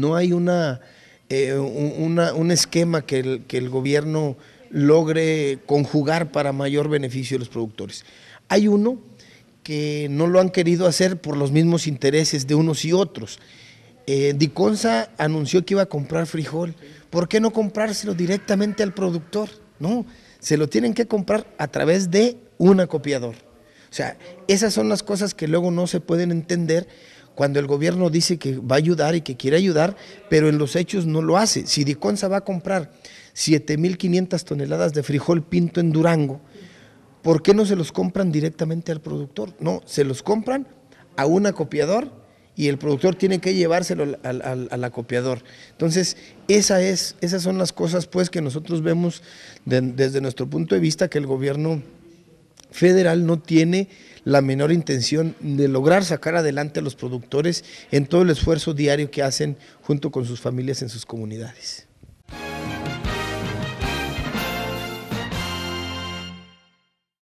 no hay eh, una, un esquema que el, el gobierno logre conjugar para mayor beneficio de los productores. Hay uno que no lo han querido hacer por los mismos intereses de unos y otros. Eh, Diconsa anunció que iba a comprar frijol. ¿Por qué no comprárselo directamente al productor? No, se lo tienen que comprar a través de un acopiador. O sea, esas son las cosas que luego no se pueden entender cuando el gobierno dice que va a ayudar y que quiere ayudar, pero en los hechos no lo hace. Si Diconsa va a comprar 7.500 toneladas de frijol pinto en Durango, ¿por qué no se los compran directamente al productor? No, se los compran a un acopiador y el productor tiene que llevárselo al, acopiador. Entonces, esa es, esas son las cosas pues que nosotros vemos desde nuestro punto de vista que el gobierno federal no tiene la menor intención de lograr sacar adelante a los productores en todo el esfuerzo diario que hacen junto con sus familias en sus comunidades.